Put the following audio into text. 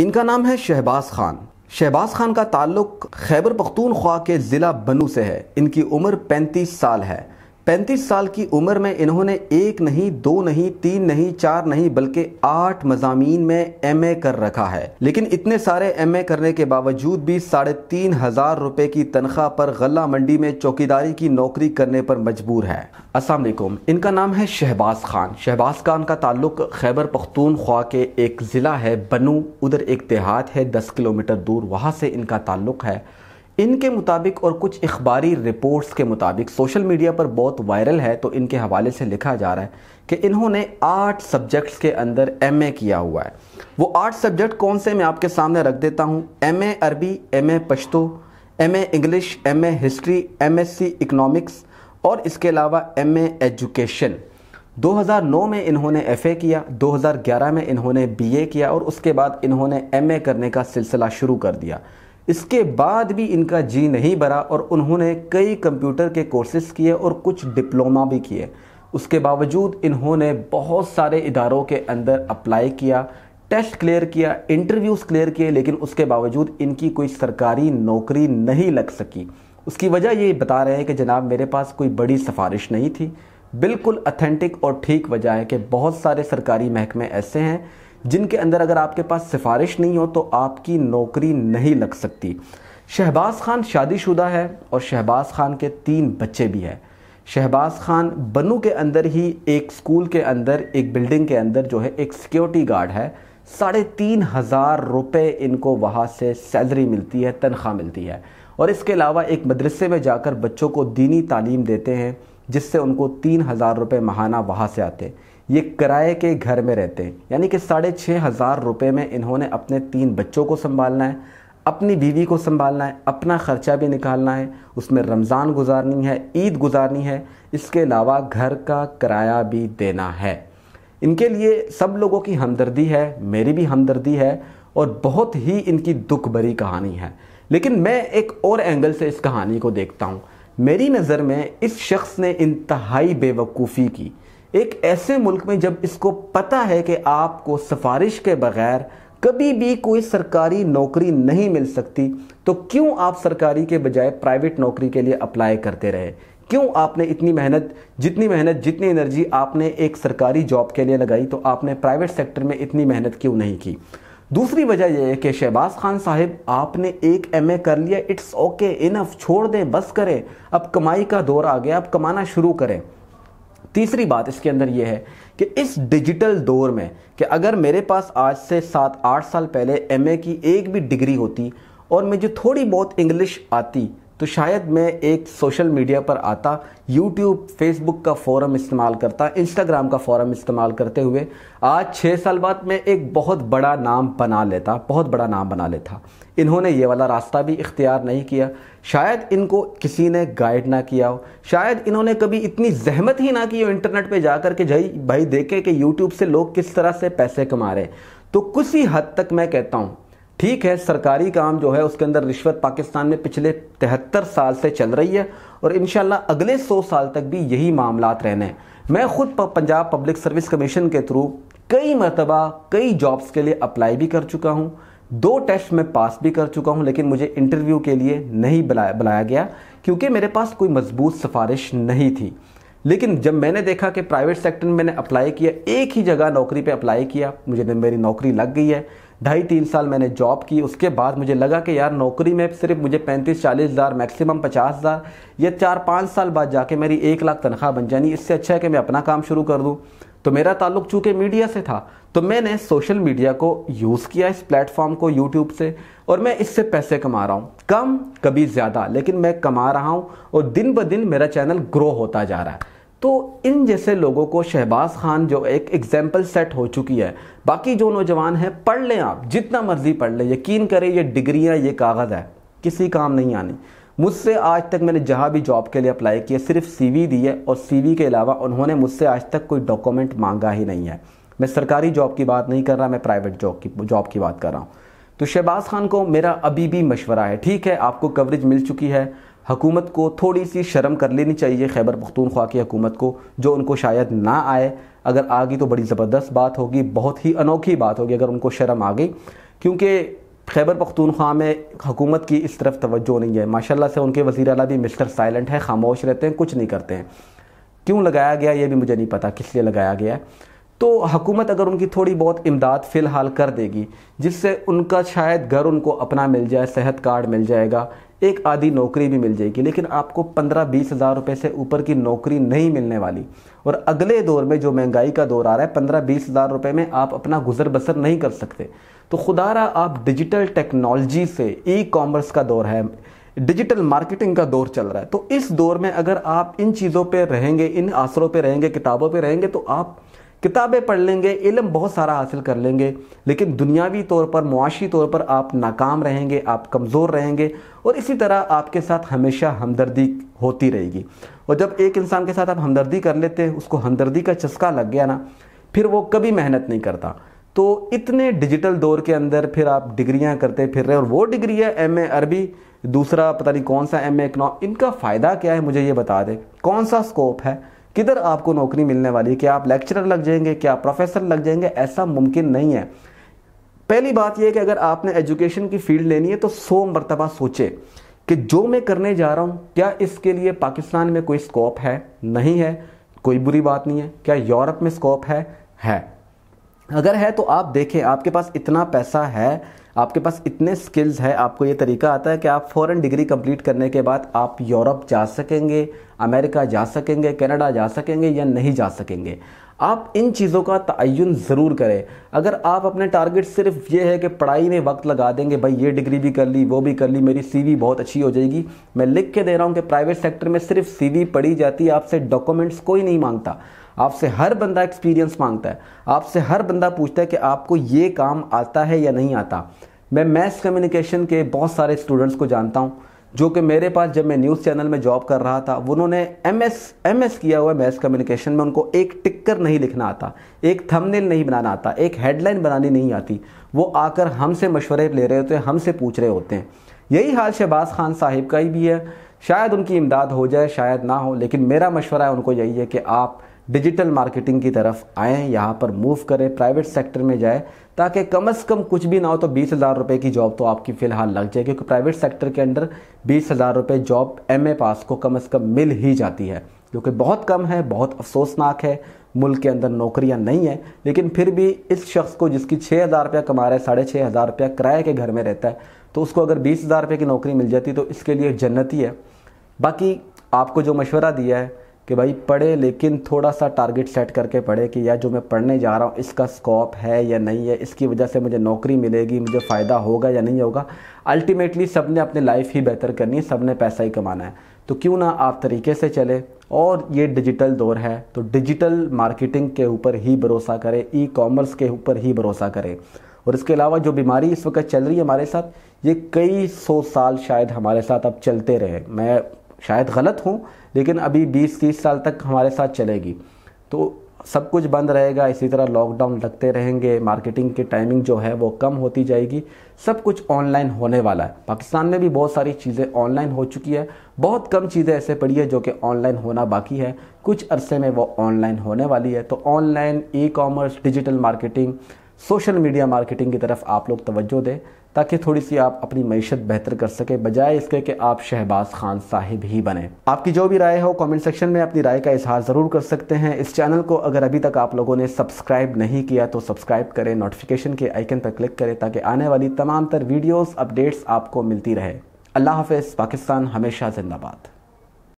इनका नाम है शहबाज खान शहबाज खान का ताल्लुक खैबर पख्तूनख्वा के ज़िला बनू से है इनकी उम्र 35 साल है पैंतीस साल की उम्र में इन्होंने एक नहीं दो नहीं तीन नहीं चार नहीं बल्कि आठ मजामी में एम ए कर रखा है लेकिन इतने सारे एम ए करने के बावजूद भी साढ़े तीन हजार रुपए की तनख्वाह पर गला मंडी में चौकीदारी की नौकरी करने पर मजबूर है असलम इनका नाम है शहबाज खान शहबाज खान का ताल्लुक खैबर पख्तूनख्वा के एक ज़िला है बनू उधर एक देहात है दस किलोमीटर दूर वहाँ से इनका ताल्लुक है इनके मुताबिक और कुछ अखबारी रिपोर्ट्स के मुताबिक सोशल मीडिया पर बहुत वायरल है तो इनके हवाले से लिखा जा रहा है कि इन्होंने आठ सब्जेक्ट्स के अंदर एमए किया हुआ है वो आठ सब्जेक्ट कौन से मैं आपके सामने रख देता हूँ ए अरबी MA Pashto English English A history C economics और इसके अलावा एम एजुकेशन 2009 में इन्होंने एफ़ किया 2011 में इन्होंने बीए किया और उसके बाद इन्होंने एमए करने का सिलसिला शुरू कर दिया इसके बाद भी इनका जी नहीं भरा और उन्होंने कई कंप्यूटर के कोर्सेस किए और कुछ डिप्लोमा भी किए उसके बावजूद इन्होंने बहुत सारे इदारों के अंदर अप्लाई किया टेस्ट क्लियर किया इंटरव्यूज़ क्लियर किए लेकिन उसके बावजूद इनकी कोई सरकारी नौकरी नहीं लग सकी उसकी वजह ये बता रहे हैं कि जनाब मेरे पास कोई बड़ी सिफारिश नहीं थी बिल्कुल अथेंटिक और ठीक वजह है कि बहुत सारे सरकारी महकमे ऐसे हैं जिनके अंदर अगर आपके पास सिफारिश नहीं हो तो आपकी नौकरी नहीं लग सकती शहबाज खान शादीशुदा है और शहबाज खान के तीन बच्चे भी हैं शहबाज खान बनू के अंदर ही एक स्कूल के अंदर एक बिल्डिंग के अंदर जो है एक सिक्योरिटी गार्ड है साढ़े तीन हज़ार रुपये इनको वहाँ से सैलरी मिलती है तनख्वाह मिलती है और इसके अलावा एक मदरसे में जाकर बच्चों को दीनी तालीम देते हैं जिससे उनको तीन हज़ार रुपये महाना वहाँ से आते हैं ये किराए के घर में रहते हैं यानी कि साढ़े छः हज़ार रुपये में इन्होंने अपने तीन बच्चों को संभालना है अपनी बीवी को संभालना है अपना ख़र्चा भी निकालना है उसमें रमज़ान गुजारनी है ईद गुजारनी है इसके अलावा घर का किराया भी देना है इनके लिए सब लोगों की हमदर्दी है मेरी भी हमदर्दी है और बहुत ही इनकी दुख भरी कहानी है लेकिन मैं एक और एंगल से इस कहानी को देखता हूँ मेरी नज़र में इस शख्स ने इंतहाई बेवकूफ़ी की एक ऐसे मुल्क में जब इसको पता है कि आपको सिफारिश के बगैर कभी भी कोई सरकारी नौकरी नहीं मिल सकती तो क्यों आप सरकारी के बजाय प्राइवेट नौकरी के लिए अप्लाई करते रहे क्यों आपने इतनी मेहनत जितनी मेहनत जितनी एनर्जी आपने एक सरकारी जॉब के लिए लगाई तो आपने प्राइवेट सेक्टर में इतनी मेहनत क्यों नहीं की दूसरी वजह यह है कि शहबाज खान साहब आपने एक ए कर लिया इट्स ओके इनफ छोड़ दें बस करें अब कमाई का दौर आ गया अब कमाना शुरू करें तीसरी बात इसके अंदर यह है कि इस डिजिटल दौर में कि अगर मेरे पास आज से सात आठ साल पहले एमए की एक भी डिग्री होती और मुझे थोड़ी बहुत इंग्लिश आती तो शायद मैं एक सोशल मीडिया पर आता यूट्यूब फेसबुक का फोरम इस्तेमाल करता इंस्टाग्राम का फोरम इस्तेमाल करते हुए आज छः साल बाद मैं एक बहुत बड़ा नाम बना लेता बहुत बड़ा नाम बना लेता इन्होंने ये वाला रास्ता भी इख्तियार नहीं किया शायद इनको किसी ने गाइड ना किया हो शायद इन्होंने कभी इतनी जहमत ही ना की हो इंटरनेट पर जा के जई भाई देखें कि यूट्यूब से लोग किस तरह से पैसे कमा रहे हैं तो कुछ ही हद तक मैं कहता हूँ ठीक है सरकारी काम जो है उसके अंदर रिश्वत पाकिस्तान में पिछले तिहत्तर साल से चल रही है और इन अगले सौ साल तक भी यही मामला रहने हैं मैं ख़ुद पंजाब पब्लिक सर्विस कमीशन के थ्रू कई मरतबा कई जॉब्स के लिए अप्लाई भी कर चुका हूँ दो टेस्ट मैं पास भी कर चुका हूँ लेकिन मुझे इंटरव्यू के लिए नहीं बुलाया बुलाया गया क्योंकि मेरे पास कोई मजबूत सिफारिश नहीं थी लेकिन जब मैंने देखा कि प्राइवेट सेक्टर में मैंने अप्लाई किया एक ही जगह नौकरी पे अप्लाई किया मुझे मेरी नौकरी लग गई है ढाई तीन साल मैंने जॉब की उसके बाद मुझे लगा कि यार नौकरी में सिर्फ मुझे पैंतीस चालीस हज़ार मैक्सिमम पचास हज़ार या चार पाँच साल बाद जाके मेरी एक लाख तनख्वाह बन जानी इससे अच्छा है कि मैं अपना काम शुरू कर दूँ तो मेरा ताल्लुक चूँकि मीडिया से था तो मैंने सोशल मीडिया को यूज़ किया इस प्लेटफॉर्म को यूट्यूब से और मैं इससे पैसे कमा रहा हूँ कम कभी ज़्यादा लेकिन मैं कमा रहा हूँ और दिन ब दिन मेरा चैनल ग्रो होता जा रहा है तो इन जैसे लोगों को शहबाज खान जो एक एग्जाम्पल सेट हो चुकी है बाकी जो नौजवान हैं पढ़ लें आप जितना मर्जी पढ़ लें यकीन करें ये डिग्रियाँ ये कागज़ है किसी काम नहीं आनी मुझसे आज तक मैंने जहाँ भी जॉब के लिए अप्लाई किया सिर्फ सीवी दी है और सीवी के अलावा उन्होंने मुझसे आज तक कोई डॉक्यूमेंट मांगा ही नहीं है मैं सरकारी जॉब की बात नहीं कर रहा मैं प्राइवेट जॉब की जॉब की बात कर रहा हूँ तो शहबाज खान को मेरा अभी भी मशवरा है ठीक है आपको कवरेज मिल चुकी है हुकूमत को थोड़ी सी शर्म कर लेनी चाहिए खैबर पख्तूनख्वा की हुकूमत को जो उनको शायद ना आए अगर आ गई तो बड़ी ज़बरदस्त बात होगी बहुत ही अनोखी बात होगी अगर उनको शर्म आ गई क्योंकि खैबर पख्तूनख्वा में हुकूमत की इस तरफ तवज्जो नहीं है माशाल्लाह से उनके वज़ी अला भी मिस्टर साइलेंट है खामोश रहते हैं कुछ नहीं करते हैं क्यों लगाया गया ये भी मुझे नहीं पता किस लिए लगाया गया है तो हकूमत अगर उनकी थोड़ी बहुत इमदाद फ़िलहाल कर देगी जिससे उनका शायद घर उनको अपना मिल जाए सेहत कार्ड मिल जाएगा एक आधी नौकरी भी मिल जाएगी लेकिन आपको पंद्रह बीस हज़ार रुपये से ऊपर की नौकरी नहीं मिलने वाली और अगले दौर में जो महंगाई का दौर आ रहा है पंद्रह बीस हज़ार रुपये में आप अपना गुजर बसर नहीं कर सकते तो खुदारा आप डिजिटल टेक्नोलॉजी से ई कॉमर्स का दौर है डिजिटल मार्केटिंग का दौर चल रहा है तो इस दौर में अगर आप इन चीज़ों पर रहेंगे इन आसरों पर रहेंगे किताबों पर रहेंगे तो आप किताबें पढ़ लेंगे इलम बहुत सारा हासिल कर लेंगे लेकिन दुनियावी तौर पर मुआशी तौर पर आप नाकाम रहेंगे आप कमज़ोर रहेंगे और इसी तरह आपके साथ हमेशा हमदर्दी होती रहेगी और जब एक इंसान के साथ आप हमदर्दी कर लेते हैं उसको हमदर्दी का चस्का लग गया ना फिर वो कभी मेहनत नहीं करता तो इतने डिजिटल दौर के अंदर फिर आप डिग्रियां करते फिर रहे और वो डिग्री है एम अरबी दूसरा पता नहीं कौन सा एम ए इनका फ़ायदा क्या है मुझे ये बता दें कौन सा स्कोप है किधर आपको नौकरी मिलने वाली है क्या आप लेक्चरर लग जाएंगे क्या प्रोफेसर लग जाएंगे ऐसा मुमकिन नहीं है पहली बात यह कि अगर आपने एजुकेशन की फील्ड लेनी है तो सो मरतबा सोचे कि जो मैं करने जा रहा हूं क्या इसके लिए पाकिस्तान में कोई स्कोप है नहीं है कोई बुरी बात नहीं है क्या यूरोप में स्कोप है है अगर है तो आप देखें आपके पास इतना पैसा है आपके पास इतने स्किल्स हैं आपको ये तरीका आता है कि आप फ़ौरन डिग्री कंप्लीट करने के बाद आप यूरोप जा सकेंगे अमेरिका जा सकेंगे कनाडा जा सकेंगे या नहीं जा सकेंगे आप इन चीज़ों का तयन ज़रूर करें अगर आप अपने टारगेट सिर्फ ये है कि पढ़ाई में वक्त लगा देंगे भाई ये डिग्री भी कर ली वो भी कर ली मेरी सीवी बहुत अच्छी हो जाएगी मैं लिख के दे रहा हूँ कि प्राइवेट सेक्टर में सिर्फ सीवी पढ़ी जाती है आपसे डॉक्यूमेंट्स कोई नहीं मांगता आपसे हर बंदा एक्सपीरियंस मांगता है आपसे हर बंदा पूछता है कि आपको ये काम आता है या नहीं आता मैं मैथ्स कम्युनिकेशन के बहुत सारे स्टूडेंट्स को जानता हूँ जो कि मेरे पास जब मैं न्यूज़ चैनल में जॉब कर रहा था उन्होंने एम एस एम एस किया हुआ मैथ्स कम्युनिकेशन में उनको एक टिक्कर नहीं लिखना आता एक थंबनेल नहीं बनाना आता एक हेडलाइन बनानी नहीं आती वो आकर हमसे मशवरे ले रहे होते हैं हमसे पूछ रहे होते हैं यही हाल शहबाज खान साहिब का ही भी है शायद उनकी इमदाद हो जाए शायद ना हो लेकिन मेरा मशवरा है उनको यही है कि आप डिजिटल मार्केटिंग की तरफ आएँ यहाँ पर मूव करें प्राइवेट सेक्टर में जाए ताकि कम से कम कुछ भी ना हो तो बीस हज़ार रुपये की जॉब तो आपकी फ़िलहाल लग जाए क्योंकि प्राइवेट सेक्टर के अंदर बीस हज़ार रुपये जॉब एम पास को कम अज़ कम मिल ही जाती है जो कि बहुत कम है बहुत अफसोसनाक है मुल्क के अंदर नौकरियां नहीं हैं लेकिन फिर भी इस शख्स को जिसकी छः हज़ार रुपया कमा रहा है साढ़े छः हज़ार रुपया किराए के घर में रहता है तो उसको अगर बीस हज़ार रुपये की नौकरी मिल जाती तो इसके लिए जन्नत ही है बाकी आपको जो मशवरा दिया है कि भाई पढ़े लेकिन थोड़ा सा टारगेट सेट करके पढ़े कि यार जो मैं पढ़ने जा रहा हूँ इसका स्कोप है या नहीं है इसकी वजह से मुझे नौकरी मिलेगी मुझे फ़ायदा होगा या नहीं होगा अल्टीमेटली सब ने अपनी लाइफ ही बेहतर करनी है सब ने पैसा ही कमाना है तो क्यों ना आप तरीके से चले और ये डिजिटल दौर है तो डिजिटल मार्केटिंग के ऊपर ही भरोसा करें ई कॉमर्स के ऊपर ही भरोसा करें और इसके अलावा जो बीमारी इस वक्त चल रही है हमारे साथ ये कई सौ साल शायद हमारे साथ अब चलते रहे मैं शायद गलत हूँ लेकिन अभी बीस तीस साल तक हमारे साथ चलेगी तो सब कुछ बंद रहेगा इसी तरह लॉकडाउन लगते रहेंगे मार्केटिंग की टाइमिंग जो है वो कम होती जाएगी सब कुछ ऑनलाइन होने वाला है पाकिस्तान में भी बहुत सारी चीज़ें ऑनलाइन हो चुकी है बहुत कम चीज़ें ऐसे पड़ी है जो कि ऑनलाइन होना बाकी है कुछ अरसे में वो ऑनलाइन होने वाली है तो online e commerce digital marketing social media marketing की तरफ आप लोग तवज्जो दें ताकि थोड़ी सी आप अपनी मीशत बेहतर कर सके बजाय इसके कि आप शहबाज खान साहिब ही बने आपकी जो भी राय हो कमेंट सेक्शन में अपनी राय का इजहार ज़रूर कर सकते हैं इस चैनल को अगर अभी तक आप लोगों ने सब्सक्राइब नहीं किया तो सब्सक्राइब करें नोटिफिकेशन के आइकन पर क्लिक करें ताकि आने वाली तमाम तर वीडियोज़ अपडेट्स आपको मिलती रहे अल्लाह हाफ पाकिस्तान हमेशा जिंदाबाद